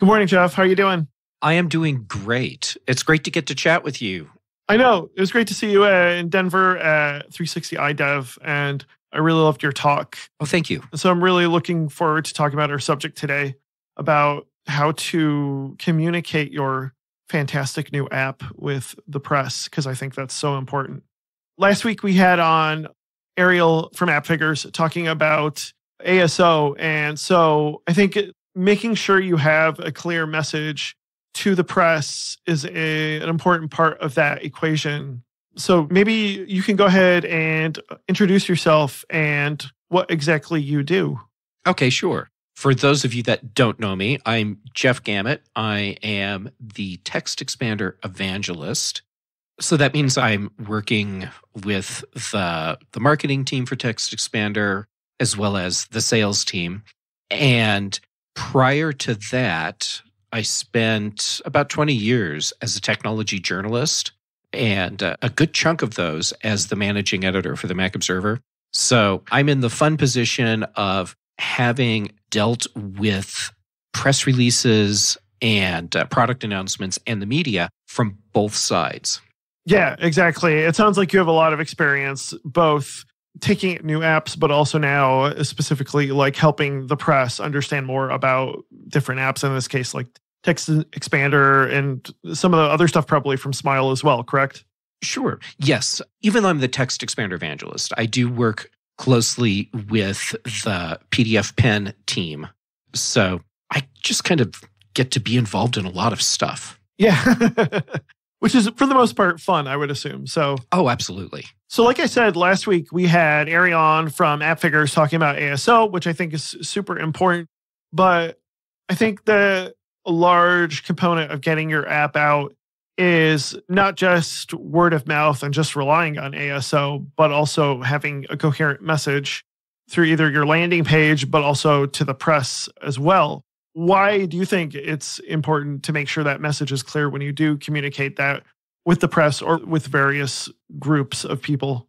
Good morning, Jeff. How are you doing? I am doing great. It's great to get to chat with you. I know. It was great to see you uh, in Denver at 360 iDev, and I really loved your talk. Oh, thank you. So I'm really looking forward to talking about our subject today about how to communicate your fantastic new app with the press, because I think that's so important. Last week we had on Ariel from AppFigures Figures talking about ASO. And so I think making sure you have a clear message to the press is a, an important part of that equation. So maybe you can go ahead and uh, introduce yourself and what exactly you do. Okay, sure. For those of you that don't know me, I'm Jeff Gamet. I am the text expander evangelist. So that means I'm working with the, the marketing team for Text Expander as well as the sales team. And prior to that, I spent about 20 years as a technology journalist and uh, a good chunk of those as the managing editor for the Mac Observer. So I'm in the fun position of having dealt with press releases and uh, product announcements and the media from both sides. Yeah, exactly. It sounds like you have a lot of experience both taking new apps, but also now specifically like helping the press understand more about different apps. In this case, like Text Expander and some of the other stuff probably from Smile as well, correct? Sure. Yes. Even though I'm the Text Expander evangelist, I do work closely with the PDF Pen team. So I just kind of get to be involved in a lot of stuff. Yeah. which is for the most part fun, I would assume. So, oh, absolutely. So, like I said last week, we had Arion from App Figures talking about ASO, which I think is super important. But I think the large component of getting your app out is not just word of mouth and just relying on ASO, but also having a coherent message through either your landing page, but also to the press as well why do you think it's important to make sure that message is clear when you do communicate that with the press or with various groups of people?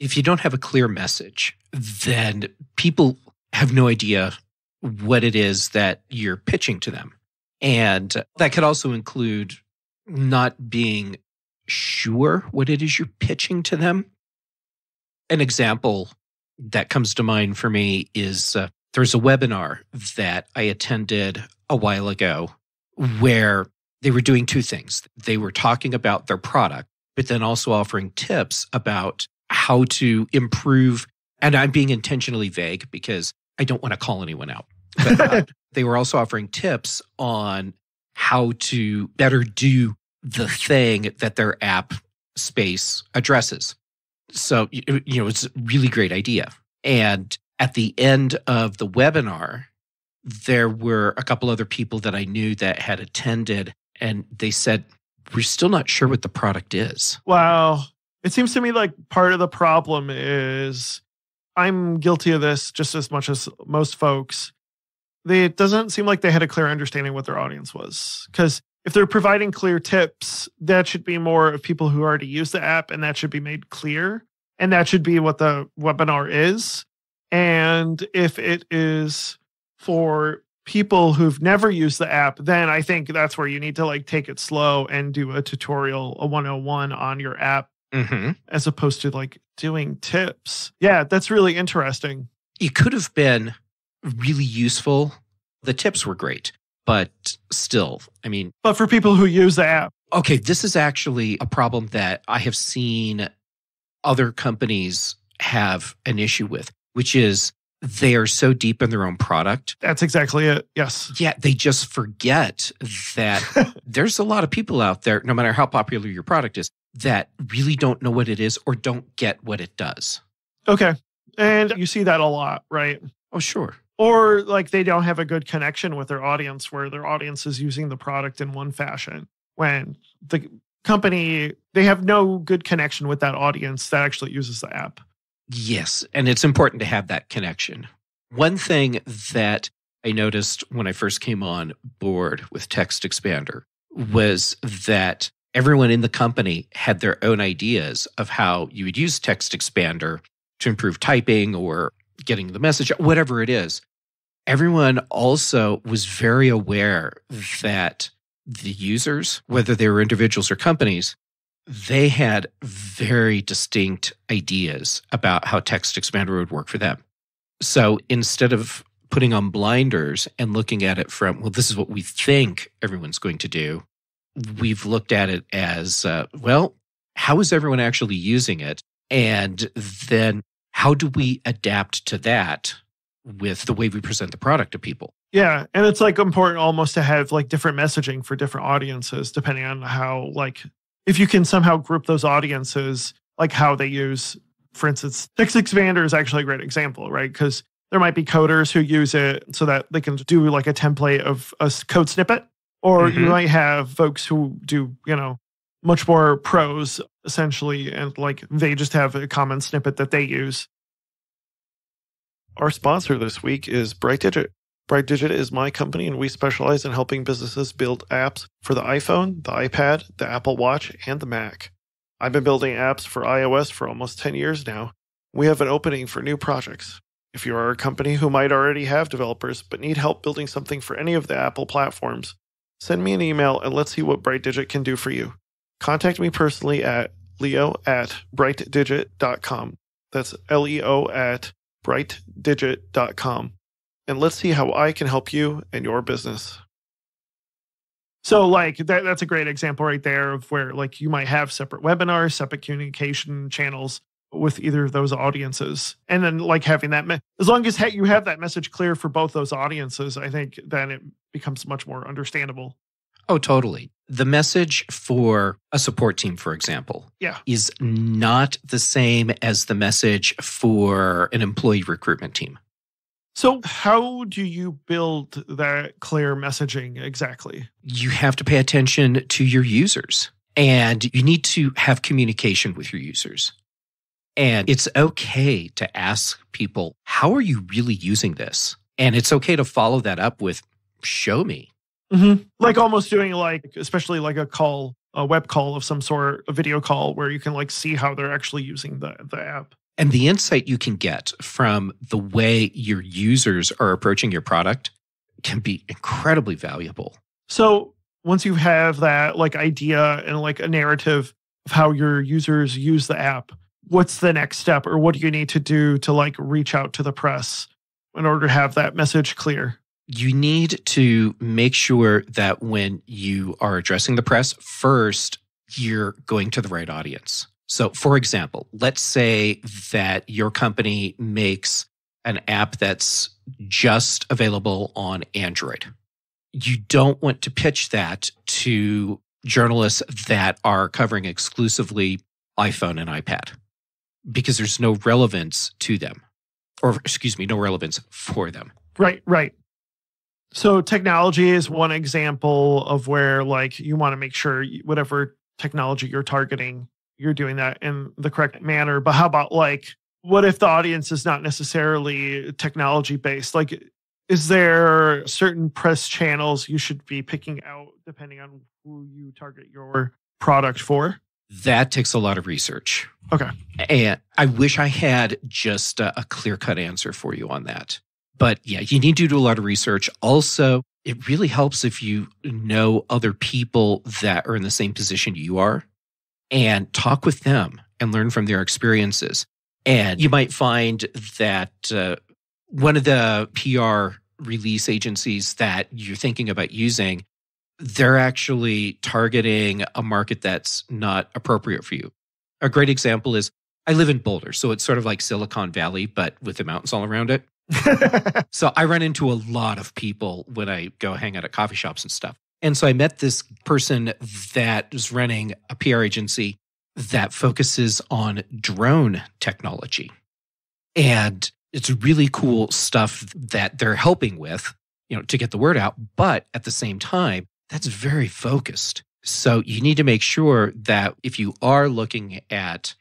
If you don't have a clear message, then people have no idea what it is that you're pitching to them. And that could also include not being sure what it is you're pitching to them. An example that comes to mind for me is uh, there's a webinar that I attended a while ago where they were doing two things. They were talking about their product, but then also offering tips about how to improve. And I'm being intentionally vague because I don't want to call anyone out. But, uh, they were also offering tips on how to better do the thing that their app space addresses. So, you know, it's a really great idea. And at the end of the webinar, there were a couple other people that I knew that had attended, and they said, We're still not sure what the product is. Wow. It seems to me like part of the problem is I'm guilty of this just as much as most folks. They, it doesn't seem like they had a clear understanding what their audience was. Because if they're providing clear tips, that should be more of people who already use the app and that should be made clear. And that should be what the webinar is. And if it is for people who've never used the app, then I think that's where you need to like take it slow and do a tutorial, a 101 on your app mm-hmm. as opposed to like doing tips. Yeah, that's really interesting. It could have been really useful. The tips were great, but still, I mean, but for people who use the app. Okay, this is actually a problem that I have seen other companies have an issue with which is they are so deep in their own product. That's exactly it. Yes. Yeah. They just forget that there's a lot of people out there, no matter how popular your product is, that really don't know what it is or don't get what it does. Okay. And you see that a lot, right? Oh, sure. Or like they don't have a good connection with their audience where their audience is using the product in one fashion when the company, they have no good connection with that audience that actually uses the app. Yes. And it's important to have that connection. One thing that I noticed when I first came on board with Text Expander was that everyone in the company had their own ideas of how you would use Text Expander to improve typing or getting the message, whatever it is. Everyone also was very aware that the users, whether they were individuals or companies, they had very distinct ideas about how text expander would work for them. So instead of putting on blinders and looking at it from, well, this is what we think everyone's going to do, we've looked at it as, uh, well, how is everyone actually using it? And then how do we adapt to that with the way we present the product to people? Yeah, and it's like important almost to have like different messaging for different audiences depending on how like if you can somehow group those audiences, like how they use, for instance, Six Expander is actually a great example, right? Because there might be coders who use it so that they can do like a template of a code snippet, or mm-hmm. you might have folks who do, you know, much more pros essentially, and like they just have a common snippet that they use. Our sponsor this week is Bright Digit. BrightDigit is my company, and we specialize in helping businesses build apps for the iPhone, the iPad, the Apple Watch, and the Mac. I've been building apps for iOS for almost 10 years now. We have an opening for new projects. If you are a company who might already have developers but need help building something for any of the Apple platforms, send me an email and let's see what BrightDigit can do for you. Contact me personally at leo at brightdigit.com. That's L E O at brightdigit.com and let's see how I can help you and your business. So, like that, that's a great example right there of where like you might have separate webinars, separate communication channels with either of those audiences, and then like having that me- as long as you have that message clear for both those audiences, I think then it becomes much more understandable. Oh, totally. The message for a support team, for example, yeah. is not the same as the message for an employee recruitment team. So, how do you build that clear messaging exactly? You have to pay attention to your users and you need to have communication with your users. And it's okay to ask people, how are you really using this? And it's okay to follow that up with, show me. Mm-hmm. Like almost doing like, especially like a call, a web call of some sort, a video call where you can like see how they're actually using the, the app and the insight you can get from the way your users are approaching your product can be incredibly valuable. So, once you have that like idea and like a narrative of how your users use the app, what's the next step or what do you need to do to like reach out to the press in order to have that message clear? You need to make sure that when you are addressing the press, first, you're going to the right audience. So, for example, let's say that your company makes an app that's just available on Android. You don't want to pitch that to journalists that are covering exclusively iPhone and iPad because there's no relevance to them, or excuse me, no relevance for them. Right, right. So, technology is one example of where, like, you want to make sure whatever technology you're targeting you're doing that in the correct manner. But how about like, what if the audience is not necessarily technology based? Like, is there certain press channels you should be picking out depending on who you target your product for? That takes a lot of research. Okay. And I wish I had just a, a clear cut answer for you on that. But yeah, you need to do a lot of research. Also, it really helps if you know other people that are in the same position you are and talk with them and learn from their experiences. And you might find that uh, one of the PR release agencies that you're thinking about using, they're actually targeting a market that's not appropriate for you. A great example is I live in Boulder, so it's sort of like Silicon Valley, but with the mountains all around it. so I run into a lot of people when I go hang out at coffee shops and stuff. And so I met this person that is running a PR agency that focuses on drone technology. And it's really cool stuff that they're helping with, you know, to get the word out. But at the same time, that's very focused. So you need to make sure that if you are looking at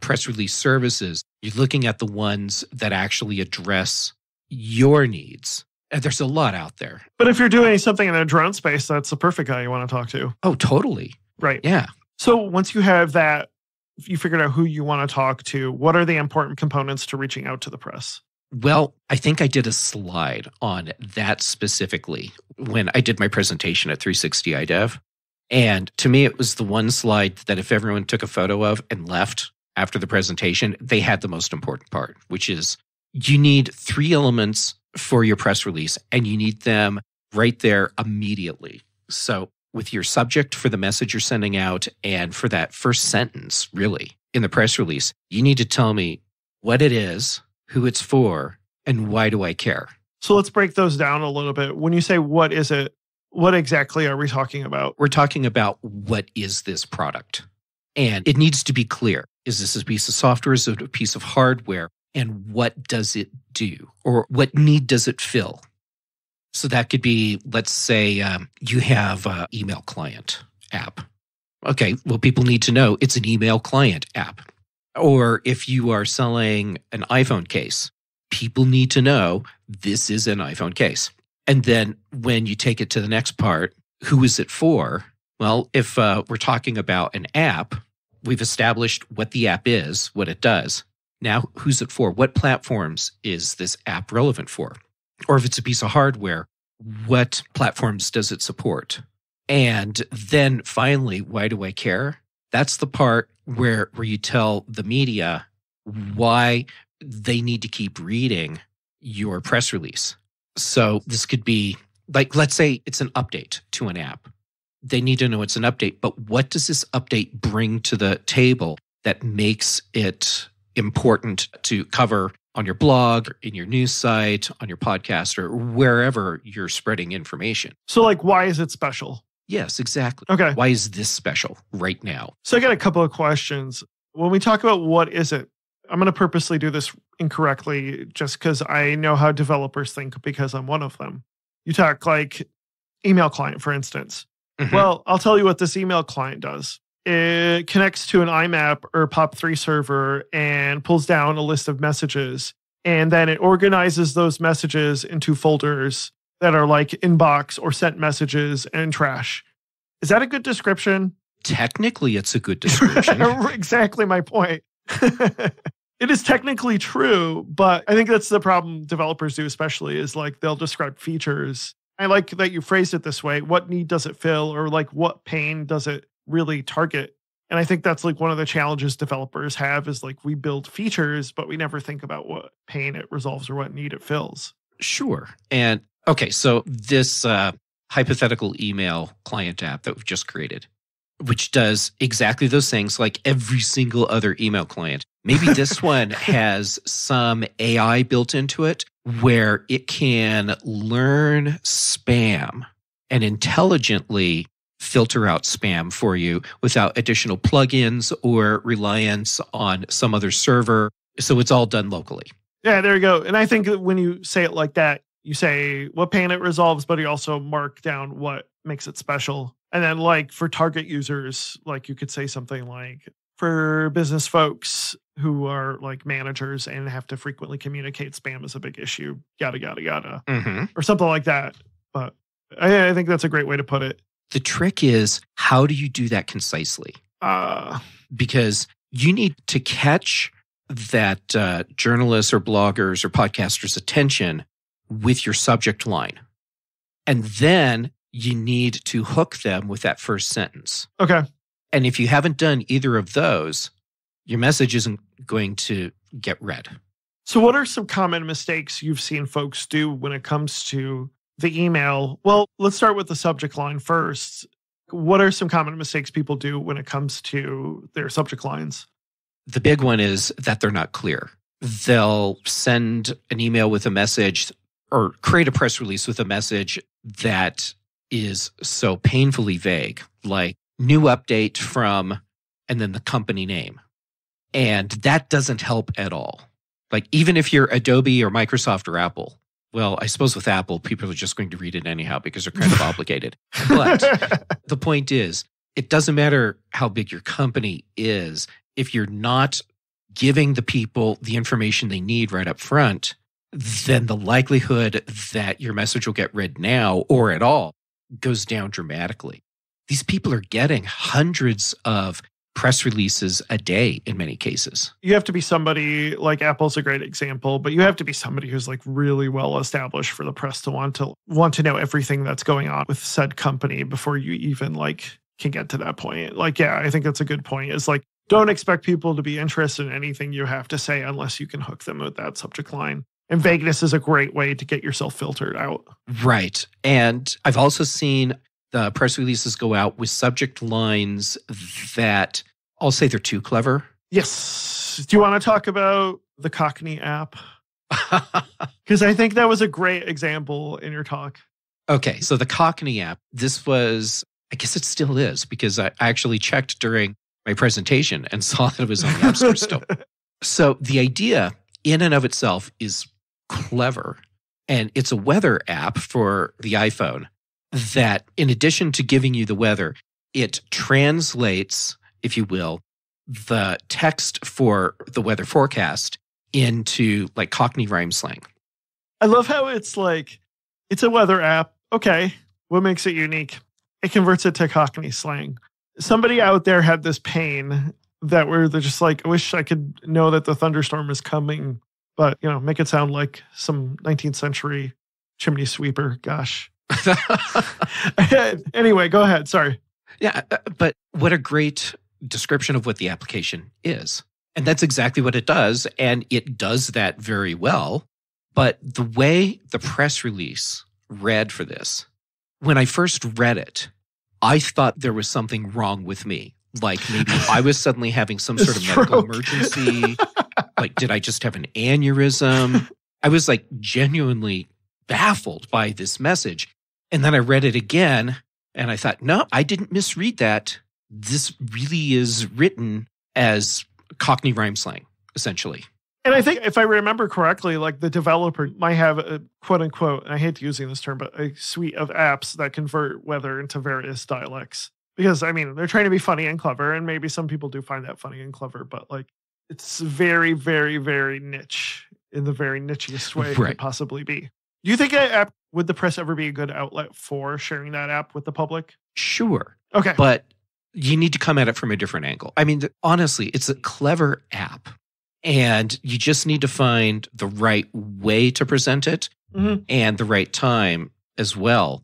press release services, you're looking at the ones that actually address your needs uh, there's a lot out there. But if you're doing something in a drone space, that's the perfect guy you want to talk to. Oh, totally. Right. Yeah. So once you have that, you figured out who you want to talk to, what are the important components to reaching out to the press? Well, I think I did a slide on that specifically when I did my presentation at 360 iDev. And to me, it was the one slide that if everyone took a photo of and left after the presentation, they had the most important part, which is you need three elements for your press release, and you need them right there immediately. So, with your subject for the message you're sending out and for that first sentence, really, in the press release, you need to tell me what it is, who it's for, and why do I care? So let's break those down a little bit. When you say what is it, what exactly are we talking about? We're talking about what is this product? And it needs to be clear. Is this a piece of software? Is it a piece of hardware? and what does it do or what need does it fill? So that could be, let's say um, you have an email client app. Okay, well, people need to know it's an email client app. Or if you are selling an iPhone case, people need to know this is an iPhone case. And then when you take it to the next part, who is it for? Well, if uh, we're talking about an app, we've established what the app is, what it does. Now, who's it for? What platforms is this app relevant for? Or if it's a piece of hardware, what platforms does it support? And then finally, why do I care? That's the part where, where you tell the media why they need to keep reading your press release. So this could be like, let's say it's an update to an app. They need to know it's an update, but what does this update bring to the table that makes it important to cover on your blog, in your news site, on your podcast, or wherever you're spreading information. So, like, why is it special? Yes, exactly. Okay. Why is this special right now? So, I got a couple of questions. When we talk about what is it, I'm going to purposely do this incorrectly just because I know how developers think because I'm one of them. You talk like email client, for instance. Mm-hmm. Well, I'll tell you what this email client does it connects to an IMAP or POP3 server and pulls down a list of messages. And then it organizes those messages into folders that are like inbox or sent messages and trash. Is that a good description? Technically, it's a good description. exactly my point. it is technically true, but I think that's the problem developers do, especially, is like they'll describe features. I like that you phrased it this way. What need does it fill? Or like what pain does it really target. And I think that's like one of the challenges developers have is like we build features, but we never think about what pain it resolves or what need it fills. Sure. And okay, so this uh, hypothetical email client app that we've just created, which does exactly those things like every single other email client. Maybe this one has some AI built into it where it can learn spam and intelligently filter out spam for you without additional plugins or reliance on some other server. So it's all done locally. Yeah, there you go. And I think when you say it like that, you say what pain it resolves, but you also mark down what makes it special. And then, like for target users, like you could say something like for business folks who are like managers and have to frequently communicate, spam is a big issue, yada, yada, yada, mm-hmm. or something like that. But I, I think that's a great way to put it. The trick is how do you do that concisely? Uh, because you need to catch that uh, journalists or bloggers or podcasters' attention with your subject line. And then you need to hook them with that first sentence. Okay. And if you haven't done either of those, your message isn't going to get read. So, what are some common mistakes you've seen folks do when it comes to the email. Well, let's start with the subject line first. What are some common mistakes people do when it comes to their subject lines? The big one is that they're not clear. They'll send an email with a message or create a press release with a message that is so painfully vague, like new update from, and then the company name. And that doesn't help at all. Like, even if you're Adobe or Microsoft or Apple, well, I suppose with Apple, people are just going to read it anyhow because they're kind of obligated. But the point is, it doesn't matter how big your company is. If you're not giving the people the information they need right up front, then the likelihood that your message will get read now or at all goes down dramatically. These people are getting hundreds of press releases a day in many cases. You have to be somebody like Apple's a great example, but you have to be somebody who's like really well established for the press to want to want to know everything that's going on with said company before you even like can get to that point. Like yeah, I think that's a good point. Is like don't expect people to be interested in anything you have to say unless you can hook them with that subject line. And vagueness is a great way to get yourself filtered out. Right. And I've also seen the press releases go out with subject lines that I'll say they're too clever. Yes. Do you want to talk about the Cockney app? Because I think that was a great example in your talk. Okay. So the Cockney app, this was, I guess it still is, because I actually checked during my presentation and saw that it was on the App Store still. So the idea in and of itself is clever. And it's a weather app for the iPhone that in addition to giving you the weather, it translates, if you will, the text for the weather forecast into like Cockney rhyme slang. I love how it's like, it's a weather app. Okay. What makes it unique? It converts it to Cockney slang. Somebody out there had this pain that where they're just like, I wish I could know that the thunderstorm is coming, but you know, make it sound like some 19th century chimney sweeper. Gosh. anyway, go ahead. Sorry. Yeah, uh, uh, but what a great description of what the application is. And that's exactly what it does. And it does that very well. But the way the press release read for this, when I first read it, I thought there was something wrong with me. Like maybe I was suddenly having some sort of stroke. medical emergency. like, did I just have an aneurysm? I was like genuinely baffled by this message. And then I read it again and I thought, no, I didn't misread that. This really is written as Cockney rhyme slang, essentially. And I think if I remember correctly, like the developer might have a quote unquote, I hate using this term, but a suite of apps that convert weather into various dialects. Because I mean, they're trying to be funny and clever, and maybe some people do find that funny and clever, but like it's very, very, very niche in the very nichest way right. it could possibly be. Do you think an app would the press ever be a good outlet for sharing that app with the public? Sure. Okay. But you need to come at it from a different angle. I mean, honestly, it's a clever app and you just need to find the right way to present it mm-hmm. and the right time as well.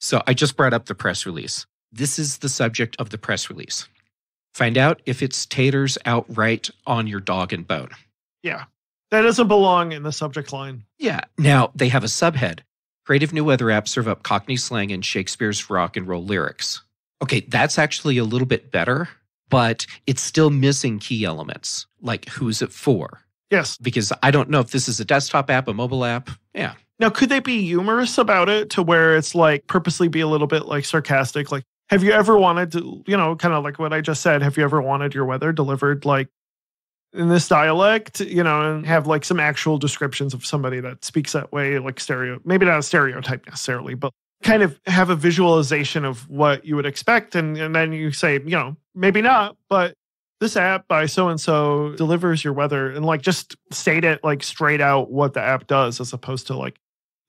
So I just brought up the press release. This is the subject of the press release. Find out if it's taters outright on your dog and bone. Yeah. That doesn't belong in the subject line. Yeah. Now they have a subhead. Creative new weather apps serve up Cockney slang and Shakespeare's rock and roll lyrics. Okay, that's actually a little bit better, but it's still missing key elements like who's it for? Yes. Because I don't know if this is a desktop app, a mobile app. Yeah. Now, could they be humorous about it to where it's like purposely be a little bit like sarcastic? Like, have you ever wanted to, you know, kind of like what I just said, have you ever wanted your weather delivered like in this dialect, you know, and have like some actual descriptions of somebody that speaks that way, like stereo, maybe not a stereotype necessarily, but kind of have a visualization of what you would expect. And, and then you say, you know, maybe not, but this app by so and so delivers your weather and like just state it like straight out what the app does as opposed to like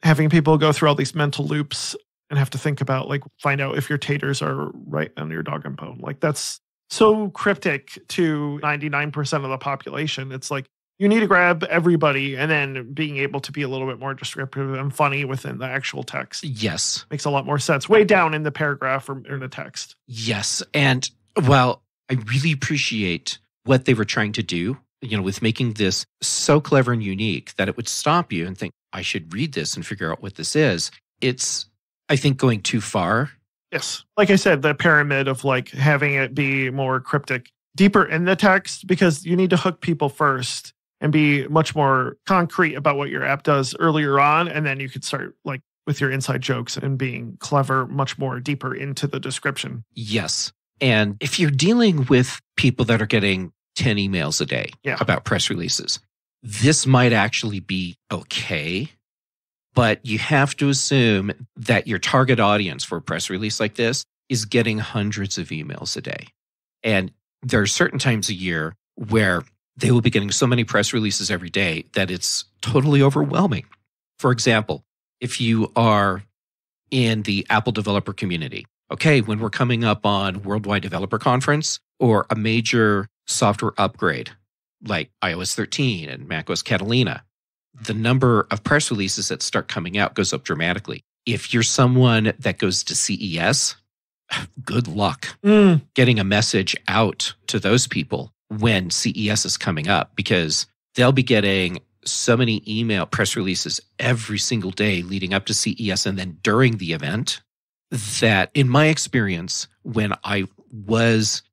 having people go through all these mental loops and have to think about like find out if your taters are right on your dog and bone. Like that's so cryptic to 99% of the population. It's like you need to grab everybody and then being able to be a little bit more descriptive and funny within the actual text. Yes. Makes a lot more sense way down in the paragraph or in the text. Yes. And well, I really appreciate what they were trying to do, you know, with making this so clever and unique that it would stop you and think, I should read this and figure out what this is. It's, I think, going too far Yes. Like I said, the pyramid of like having it be more cryptic, deeper in the text, because you need to hook people first and be much more concrete about what your app does earlier on. And then you could start like with your inside jokes and being clever much more deeper into the description. Yes. And if you're dealing with people that are getting 10 emails a day yeah. about press releases, this might actually be okay but you have to assume that your target audience for a press release like this is getting hundreds of emails a day. And there are certain times a year where they will be getting so many press releases every day that it's totally overwhelming. For example, if you are in the Apple developer community, okay, when we're coming up on Worldwide Developer Conference or a major software upgrade like iOS 13 and macOS Catalina, the number of press releases that start coming out goes up dramatically. If you're someone that goes to CES, good luck mm. getting a message out to those people when CES is coming up because they'll be getting so many email press releases every single day leading up to CES and then during the event that in my experience when I was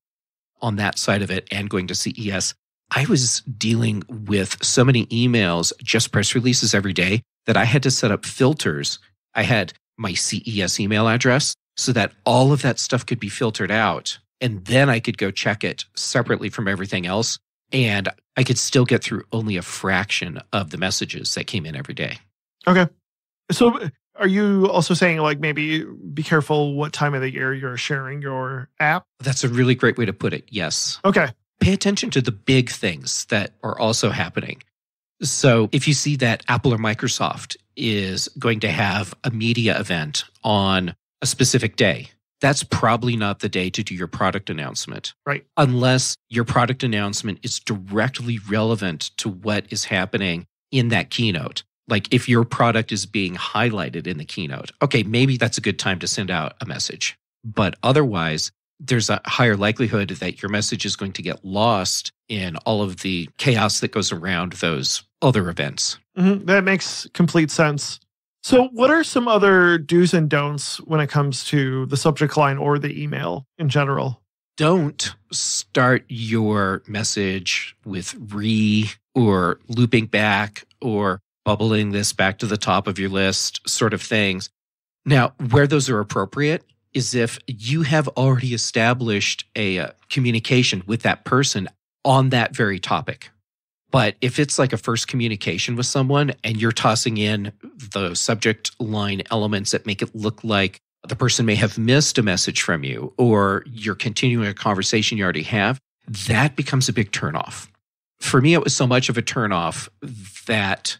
on that side of it and going to CES I was dealing with so many emails, just press releases every day that I had to set up filters. I had my CES email address so that all of that stuff could be filtered out. And then I could go check it separately from everything else. And I could still get through only a fraction of the messages that came in every day. Okay. So are you also saying like maybe be careful what time of the year you're sharing your app? That's a really great way to put it. Yes. Okay pay attention to the big things that are also happening. So if you see that Apple or Microsoft is going to have a media event on a specific day, that's probably not the day to do your product announcement. Right. Unless your product announcement is directly relevant to what is happening in that keynote. Like if your product is being highlighted in the keynote, okay, maybe that's a good time to send out a message. But otherwise, there's a higher likelihood that your message is going to get lost in all of the chaos that goes around those other events. Mm-hmm. That makes complete sense. So, what are some other do's and don'ts when it comes to the subject line or the email in general? Don't start your message with re or looping back or bubbling this back to the top of your list sort of things. Now, where those are appropriate, is if you have already established a uh, communication with that person on that very topic. But if it's like a first communication with someone and you're tossing in the subject line elements that make it look like the person may have missed a message from you or you're continuing a conversation you already have, that becomes a big turnoff. For me, it was so much of a turnoff that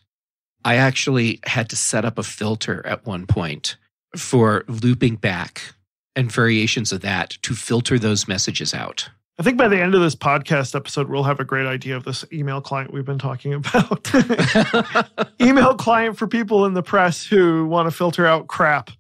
I actually had to set up a filter at one point for looping back and variations of that to filter those messages out. I think by the end of this podcast episode, we'll have a great idea of this email client we've been talking about. email client for people in the press who want to filter out crap.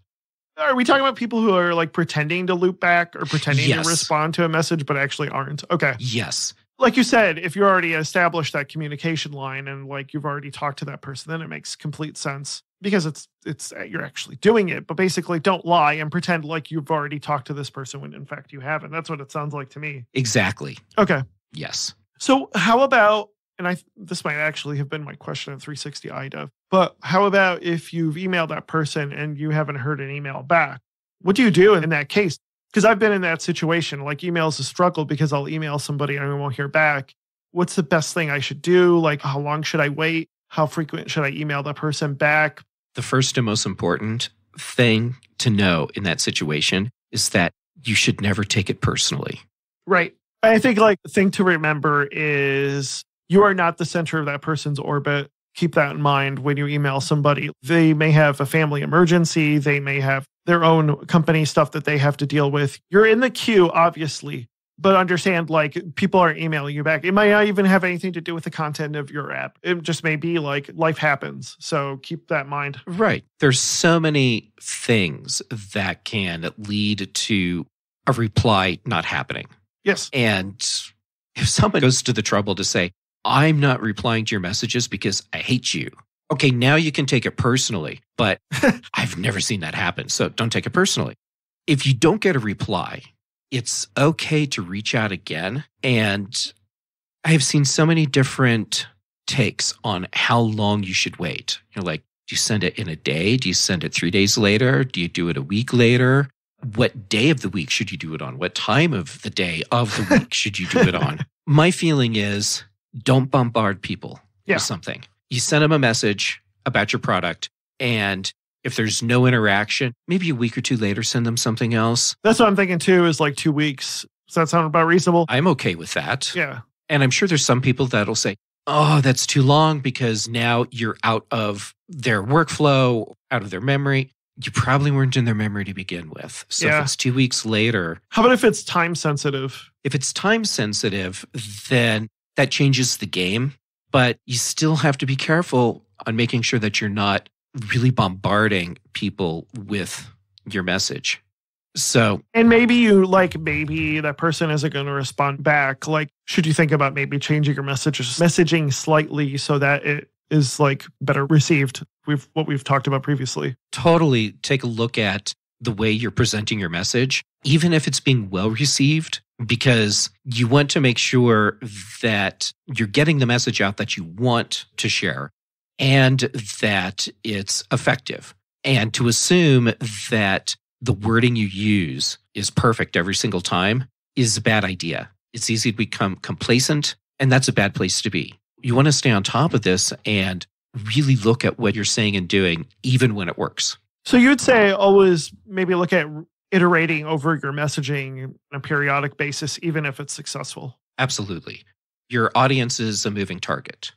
Are we talking about people who are like pretending to loop back or pretending yes. to respond to a message but actually aren't? Okay. Yes. Like you said, if you already established that communication line and like you've already talked to that person, then it makes complete sense because it's it's uh, you're actually doing it but basically don't lie and pretend like you've already talked to this person when in fact you haven't that's what it sounds like to me exactly okay yes so how about and i this might actually have been my question at 360 iDev, but how about if you've emailed that person and you haven't heard an email back what do you do in that case because i've been in that situation like emails a struggle because i'll email somebody and i won't hear back what's the best thing i should do like how long should i wait how frequent should I email the person back? The first and most important thing to know in that situation is that you should never take it personally. Right. I think like the thing to remember is you are not the center of that person's orbit. Keep that in mind when you email somebody. They may have a family emergency, they may have their own company stuff that they have to deal with. You're in the queue, obviously, but understand like people are emailing you back. It might not even have anything to do with the content of your app. It just may be like life happens. So keep that in mind. Right. There's so many things that can lead to a reply not happening. Yes. And if someone goes to the trouble to say, I'm not replying to your messages because I hate you. Okay, now you can take it personally, but I've never seen that happen. So don't take it personally. If you don't get a reply, it's okay to reach out again. And I have seen so many different takes on how long you should wait. You're like, do you send it in a day? Do you send it three days later? Do you do it a week later? What day of the week should you do it on? What time of the day of the week should you do it on? My feeling is don't bombard people yeah. with something. You send them a message about your product and if there's no interaction, maybe a week or two later, send them something else. That's what I'm thinking too, is like two weeks. Does that sound about reasonable? I'm okay with that. Yeah. And I'm sure there's some people that'll say, oh, that's too long because now you're out of their workflow, out of their memory. You probably weren't in their memory to begin with. So yeah. if it's two weeks later. How about if it's time sensitive? If it's time sensitive, then that changes the game. But you still have to be careful on making sure that you're not really bombarding people with your message. So, and maybe you like, maybe that person isn't going to respond back. Like, should you think about maybe changing your message, messaging slightly so that it is like better received? We've what we've talked about previously. Totally take a look at the way you're presenting your message, even if it's being well received, because you want to make sure that you're getting the message out that you want to share and that it's effective. And to assume that the wording you use is perfect every single time is a bad idea. It's easy to become complacent, and that's a bad place to be. You want to stay on top of this and really look at what you're saying and doing, even when it works. So you'd say always maybe look at iterating over your messaging on a periodic basis, even if it's successful. Absolutely. Your audience is a moving target.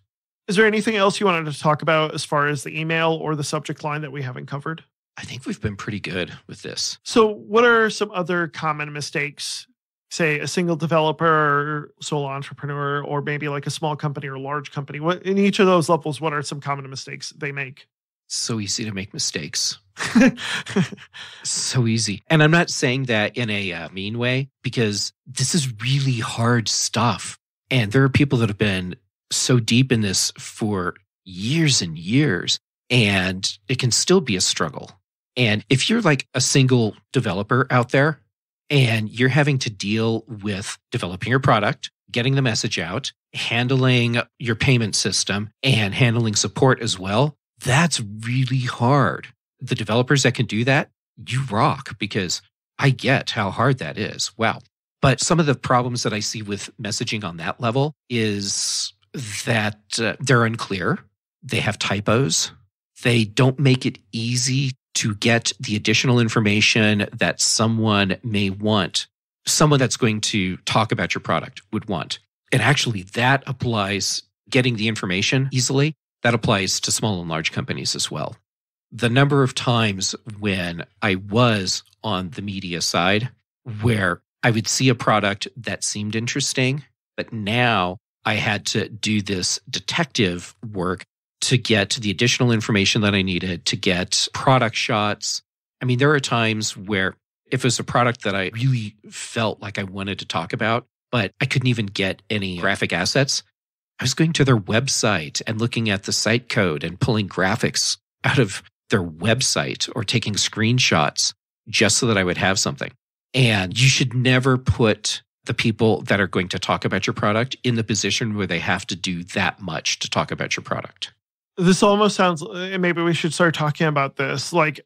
Is there anything else you wanted to talk about as far as the email or the subject line that we haven't covered? I think we've been pretty good with this. So, what are some other common mistakes, say, a single developer, sole entrepreneur, or maybe like a small company or large company? What in each of those levels, what are some common mistakes they make? So easy to make mistakes. so easy. And I'm not saying that in a uh, mean way because this is really hard stuff. And there are people that have been so deep in this for years and years, and it can still be a struggle. And if you're like a single developer out there and you're having to deal with developing your product, getting the message out, handling your payment system, and handling support as well, that's really hard. The developers that can do that, you rock because I get how hard that is. Wow. But some of the problems that I see with messaging on that level is that uh, they're unclear, they have typos, they don't make it easy to get the additional information that someone may want, someone that's going to talk about your product would want. And actually, that applies getting the information easily. That applies to small and large companies as well. The number of times when I was on the media side where I would see a product that seemed interesting, but now I had to do this detective work to get the additional information that I needed to get product shots. I mean, there are times where if it was a product that I really felt like I wanted to talk about, but I couldn't even get any graphic assets, I was going to their website and looking at the site code and pulling graphics out of their website or taking screenshots just so that I would have something. And you should never put the people that are going to talk about your product in the position where they have to do that much to talk about your product. This almost sounds, eh, maybe we should start talking about this. Like,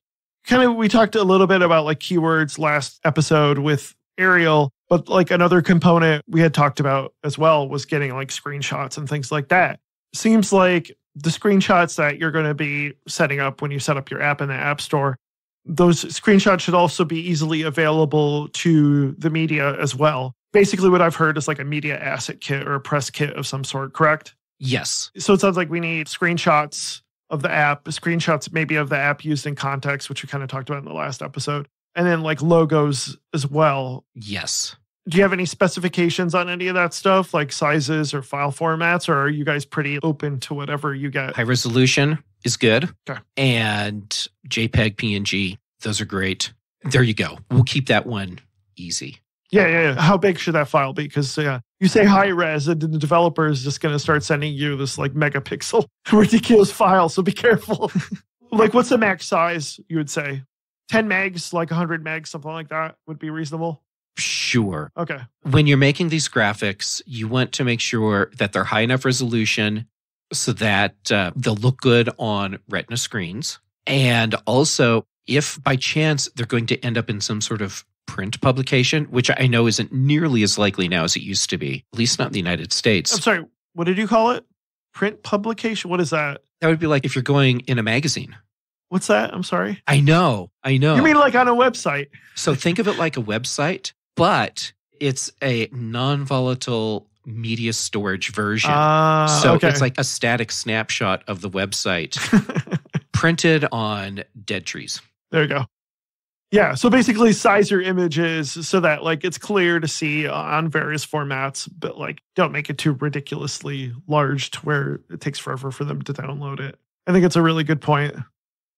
kind of, we talked a little bit about like keywords last episode with Ariel, but like another component we had talked about as well was getting like screenshots and things like that. Seems like the screenshots that you're going to be setting up when you set up your app in the App Store those screenshots should also be easily available to the media as well basically what I've heard is like a media asset kit or a press kit of some sort, correct? Yes. So it sounds like we need screenshots of the app, screenshots maybe of the app used in context, which we kind of talked about in the last episode, and then like logos as well. Yes. Do you have any specifications on any of that stuff, like sizes or file formats, or are you guys pretty open to whatever you get? High resolution is good. Okay. And JPEG, PNG, those are great. There you go. We'll keep that one easy. Yeah, yeah, How big should that file be? Because yeah, you say high res, and the developer is just going to start sending you this like megapixel ridiculous file. So be careful. like, what's the max size you would say? 10 megs, like 100 megs, something like that would be reasonable. Sure. Okay. When you're making these graphics, you want to make sure that they're high enough resolution so that uh, they'll look good on retina screens. And also, if by chance they're going to end up in some sort of print publication, which I know isn't nearly as likely now as it used to be, at least not in the United States. I'm sorry, what did you call it? Print publication? What is that? That would be like if you're going in a magazine. What's that? I'm sorry. I know. I know. You mean like on a website? so think of it like a website, but it's a non volatile media storage version. Uh, so okay. it's like a static snapshot of the website printed on dead trees. There you go. Yeah. So basically, size your images so that like it's clear to see on various formats, but like don't make it too ridiculously large to where it takes forever for them to download it. I think it's a really good point.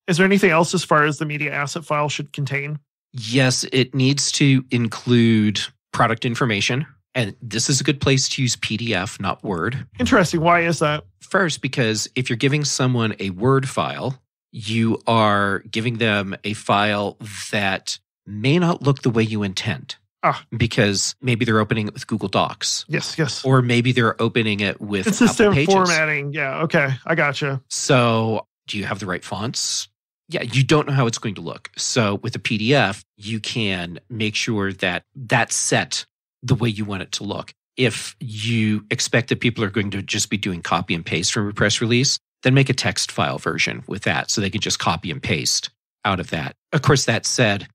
Is there anything else as far as the media asset file should contain? Yes, it needs to include product information. And this is a good place to use PDF, not Word. Interesting. Why is that? First, because if you're giving someone a Word file, you are giving them a file that may not look the way you intend. Ah. Because maybe they're opening it with Google Docs. Yes, yes. Or maybe they're opening it with it's system formatting. Yeah, okay. I gotcha. So, do you have the right fonts? Yeah, you don't know how it's going to look. So, with a PDF, you can make sure that that's set the way you want it to look. If you expect that people are going to just be doing copy and paste from a press release, then make a text file version with that so they can just copy and paste out of that. Of course, that said,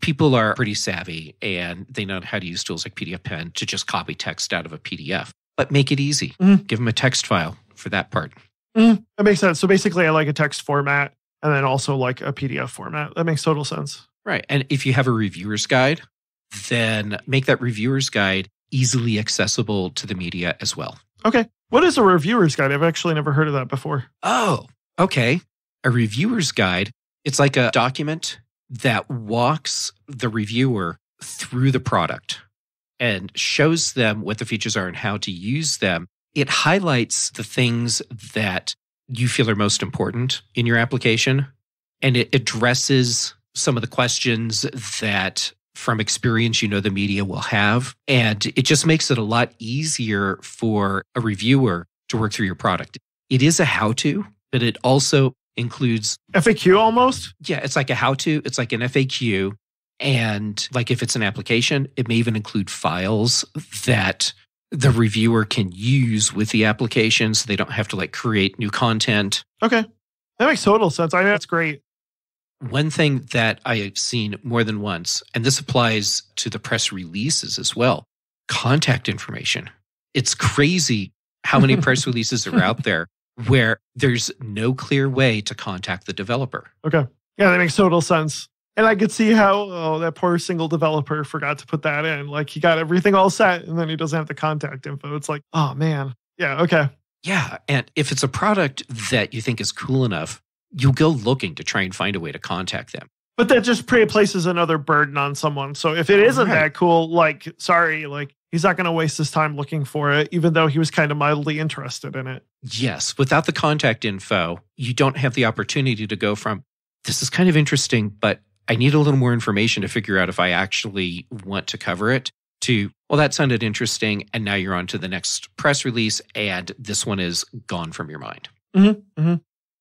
people are pretty savvy and they know how to use tools like PDF Pen to just copy text out of a PDF, but make it easy. Mm-hmm. Give them a text file for that part. Mm-hmm. That makes sense. So basically, I like a text format and then also like a PDF format. That makes total sense. Right. And if you have a reviewer's guide, then make that reviewer's guide easily accessible to the media as well. Okay. What is a reviewer's guide? I've actually never heard of that before. Oh, okay. A reviewer's guide, it's like a document that walks the reviewer through the product and shows them what the features are and how to use them. It highlights the things that you feel are most important in your application and it addresses some of the questions that from experience you know the media will have. And it just makes it a lot easier for a reviewer to work through your product. It is a how to, but it also includes FAQ almost. Yeah, it's like a how to, it's like an FAQ. And like if it's an application, it may even include files that the reviewer can use with the application so they don't have to like create new content. Okay. That makes total sense. I mean, that's great one thing that I have seen more than once, and this applies to the press releases as well contact information. It's crazy how many press releases are out there where there's no clear way to contact the developer. Okay. Yeah, that makes total sense. And I could see how, oh, that poor single developer forgot to put that in. Like he got everything all set and then he doesn't have the contact info. It's like, oh man. Yeah. Okay. Yeah. And if it's a product that you think is cool enough you go looking to try and find a way to contact them. But that just places another burden on someone. So if it isn't right. that cool, like, sorry, like, he's not going to waste his time looking for it, even though he was kind of mildly interested in it. Yes. Without the contact info, you don't have the opportunity to go from, this is kind of interesting, but I need a little more information to figure out if I actually want to cover it, to, well, that sounded interesting. And now you're on to the next press release, and this one is gone from your mind. Mm-hmm, mm-hmm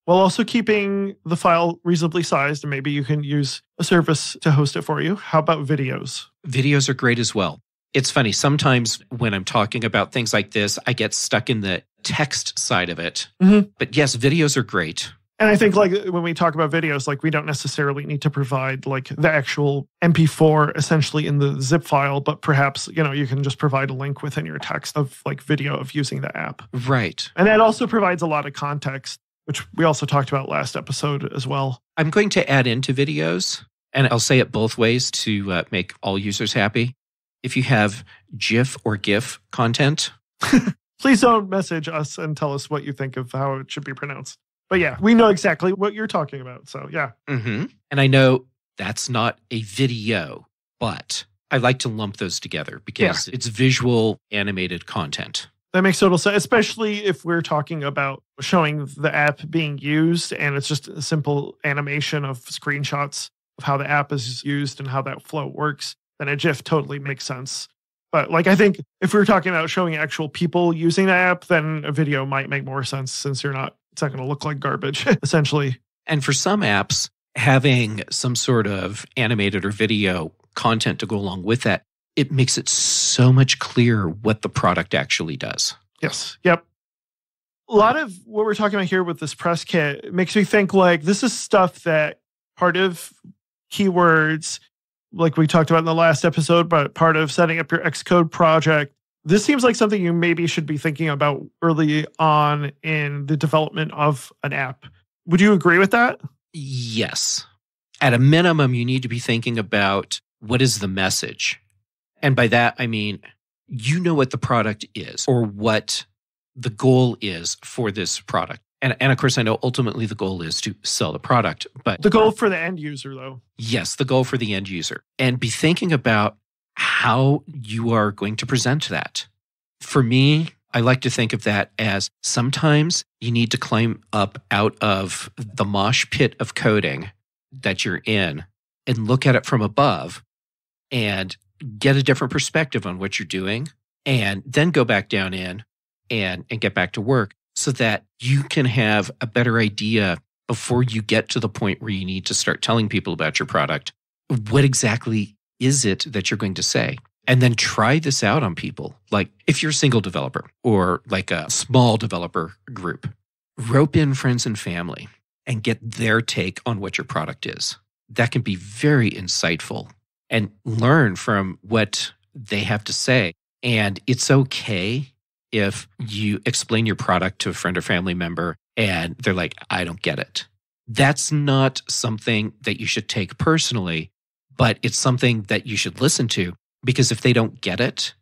while also keeping the file reasonably sized. And maybe you can use a service to host it for you. How about videos? Videos are great as well. It's funny. Sometimes when I'm talking about things like this, I get stuck in the text side of it. Mm-hmm. But yes, videos are great. And I think like when we talk about videos, like we don't necessarily need to provide like the actual MP4 essentially in the zip file, but perhaps, you know, you can just provide a link within your text of like video of using the app. Right. And that also provides a lot of context which we also talked about last episode as well. I'm going to add into videos, and I'll say it both ways to uh, make all users happy. If you have GIF or GIF content, please don't message us and tell us what you think of how it should be pronounced. But yeah, we know exactly what you're talking about. So yeah. Mm-hmm. And I know that's not a video, but I like to lump those together because yeah. it's visual animated content. That makes total sense, especially if we're talking about showing the app being used and it's just a simple animation of screenshots of how the app is used and how that flow works. Then a GIF totally makes sense. But like I think if we are talking about showing actual people using the app, then a video might make more sense since you're not it's not going to look like garbage essentially. And for some apps, having some sort of animated or video content to go along with that it makes it so much clearer what the product actually does. Yes. Yep. A lot of what we're talking about here with this press kit makes me think like this is stuff that part of keywords, like we talked about in the last episode, but part of setting up your Xcode project. This seems like something you maybe should be thinking about early on in the development of an app. Would you agree with that? Yes. At a minimum, you need to be thinking about what is the message? And by that, I mean, you know what the product is or what the goal is for this product. And, and of course, I know ultimately the goal is to sell the product, but the goal for the end user, though. Yes, the goal for the end user. And be thinking about how you are going to present that. For me, I like to think of that as sometimes you need to climb up out of the mosh pit of coding that you're in and look at it from above and get a different perspective on what you're doing and then go back down in and, and get back to work so that you can have a better idea before you get to the point where you need to start telling people about your product. What exactly is it that you're going to say? And then try this out on people. Like if you're a single developer or like a small developer group, rope in friends and family and get their take on what your product is. That can be very insightful and learn from what they have to say. And it's okay if you explain your product to a friend or family member and they're like, I don't get it. That's not something that you should take personally, but it's something that you should listen to because if they don't get it,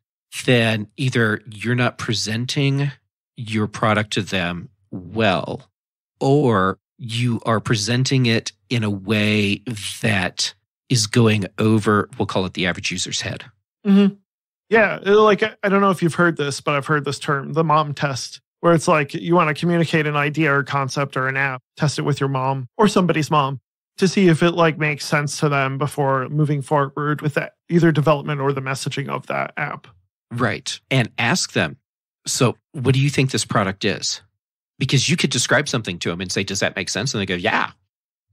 then either you're not presenting your product to them well, or you are presenting it in a way that is going over, we'll call it the average user's head. Mm-hmm. Yeah. Uh, like, I don't know if you've heard this, but I've heard this term, the mom test, where it's like you want to communicate an idea or concept or an app, test it with your mom or somebody's mom to see if it like makes sense to them before moving forward with that, either development or the messaging of that app. Right. And ask them, so what do you think this product is? Because you could describe something to them and say, does that make sense? And they go, yeah,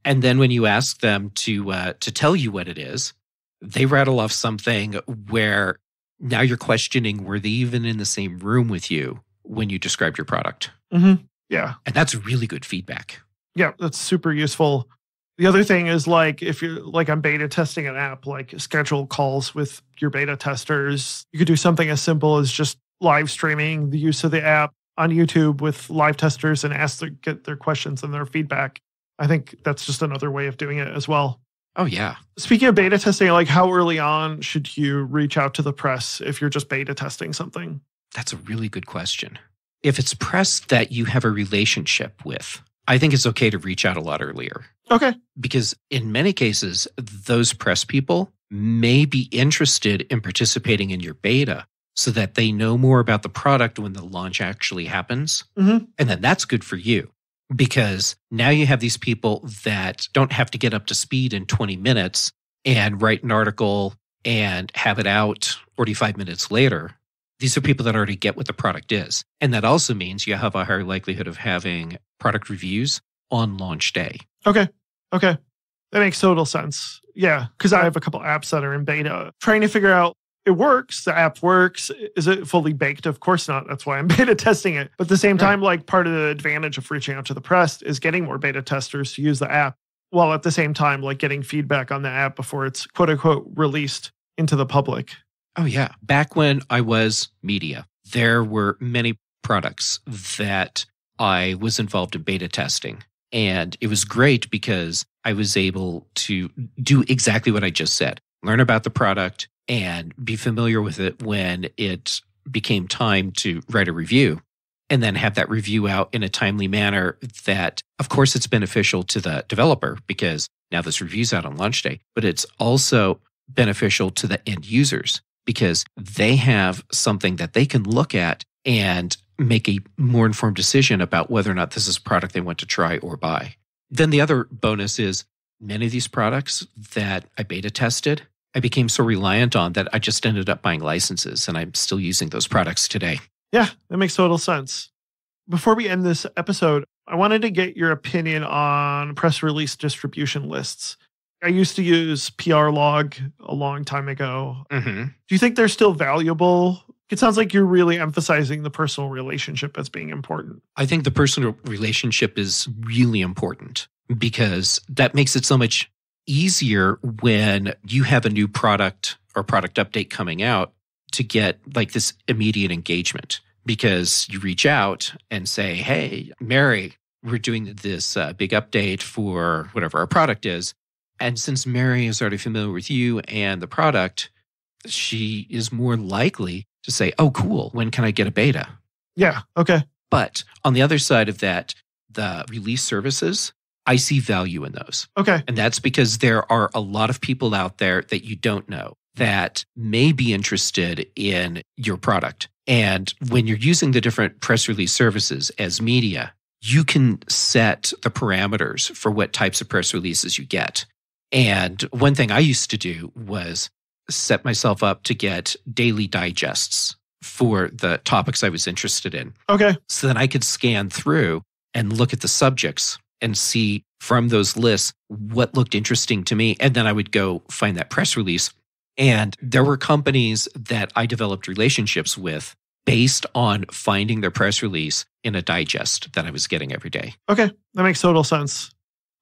and then when you ask them to uh, to tell you what it is, they rattle off something where now you're questioning were they even in the same room with you when you described your product. Mm-hmm. Yeah, and that's really good feedback. Yeah, that's super useful. The other thing is like if you're like I'm beta testing an app, like schedule calls with your beta testers. You could do something as simple as just live streaming the use of the app on YouTube with live testers and ask their, get their questions and their feedback. I think that's just another way of doing it as well. Oh, yeah. Speaking of beta testing, like how early on should you reach out to the press if you're just beta testing something? That's a really good question. If it's press that you have a relationship with, I think it's okay to reach out a lot earlier. Okay. Because in many cases, those press people may be interested in participating in your beta so that they know more about the product when the launch actually happens. Mm-hmm. And then that's good for you because now you have these people that don't have to get up to speed in 20 minutes and write an article and have it out 45 minutes later. These are people that already get what the product is. And that also means you have a higher likelihood of having product reviews on launch day. Okay. Okay. That makes total sense. Yeah. Cause I have a couple apps that are in beta trying to figure out it works. The app works. Is it fully baked? Of course not. That's why I'm beta testing it. But at the same time, like part of the advantage of reaching out to the press is getting more beta testers to use the app while at the same time, like getting feedback on the app before it's quote unquote released into the public. Oh, yeah. Back when I was media, there were many products that I was involved in beta testing. And it was great because I was able to do exactly what I just said learn about the product, and be familiar with it when it became time to write a review and then have that review out in a timely manner that of course it's beneficial to the developer because now this review's out on launch day but it's also beneficial to the end users because they have something that they can look at and make a more informed decision about whether or not this is a product they want to try or buy then the other bonus is many of these products that i beta tested I became so reliant on that I just ended up buying licenses and I'm still using those products today. Yeah, that makes total sense. Before we end this episode, I wanted to get your opinion on press release distribution lists. I used to use PR log a long time ago. Mm-hmm. Do you think they're still valuable? It sounds like you're really emphasizing the personal relationship as being important. I think the personal relationship is really important because that makes it so much easier when you have a new product or product update coming out to get like this immediate engagement because you reach out and say, Hey, Mary, we're doing this uh, big update for whatever our product is. And since Mary is already familiar with you and the product, she is more likely to say, Oh, cool. When can I get a beta? Yeah. Okay. But on the other side of that, the release services I see value in those. Okay. And that's because there are a lot of people out there that you don't know that may be interested in your product. And when you're using the different press release services as media, you can set the parameters for what types of press releases you get. And one thing I used to do was set myself up to get daily digests for the topics I was interested in. Okay. So then I could scan through and look at the subjects and see from those lists what looked interesting to me. And then I would go find that press release. And there were companies that I developed relationships with based on finding their press release in a digest that I was getting every day. Okay. That makes total sense.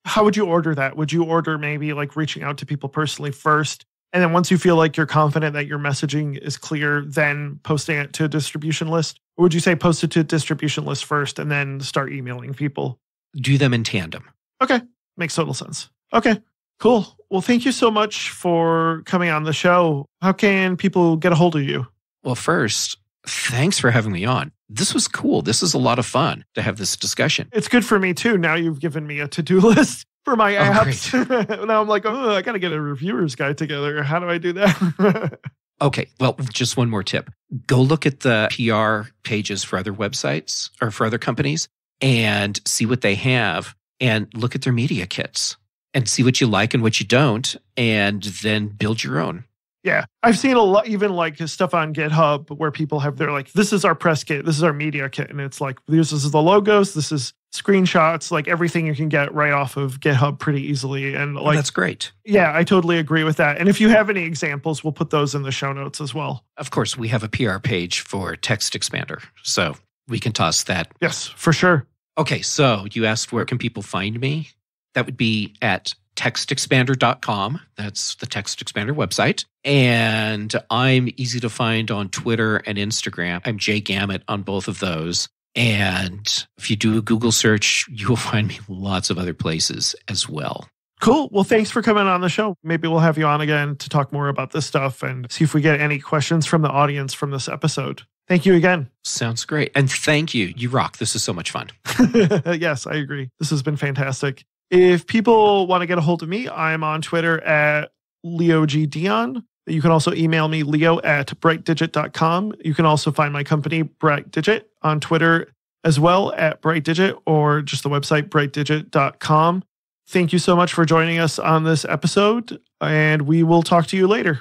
How would you order that? Would you order maybe like reaching out to people personally first? And then once you feel like you're confident that your messaging is clear, then posting it to a distribution list? Or would you say post it to a distribution list first and then start emailing people? do them in tandem. Okay. Makes total sense. Okay. Cool. Well, thank you so much for coming on the show. How can people get a hold of you? Well, first, thanks for having me on. This was cool. This is a lot of fun to have this discussion. It's good for me too. Now you've given me a to do list for my oh, apps. Oh, now I'm like, oh, I got to get a reviewer's guide together. How do I do that? okay. Well, just one more tip go look at the PR pages for other websites or for other companies and see what they have and look at their media kits and see what you like and what you don't and then build your own. Yeah. I've seen a lot, even like stuff on GitHub where people have, they're like, this is our press kit, this is our media kit. And it's like, this, this is the logos, this is screenshots, like everything you can get right off of GitHub pretty easily. And oh, like, oh, that's great. Yeah, I totally agree with that. And if you have any examples, we'll put those in the show notes as well. Of course, we have a PR page for Text Expander. So we can toss that. Yes, for sure. Okay, so you asked where can people find me? That would be at textexpander.com. That's the Text Expander website. And I'm easy to find on Twitter and Instagram. I'm Jay Gamut on both of those. And if you do a Google search, you will find me lots of other places as well. Cool. Well, thanks for coming on the show. Maybe we'll have you on again to talk more about this stuff and see if we get any questions from the audience from this episode. Thank you again. Sounds great. And thank you. You rock. This is so much fun. yes, I agree. This has been fantastic. If people want to get a hold of me, I'm on Twitter at Leo G. Dion. You can also email me, leo at brightdigit.com. You can also find my company, Bright Digit, on Twitter as well at Bright Digit or just the website, brightdigit.com. Thank you so much for joining us on this episode, and we will talk to you later.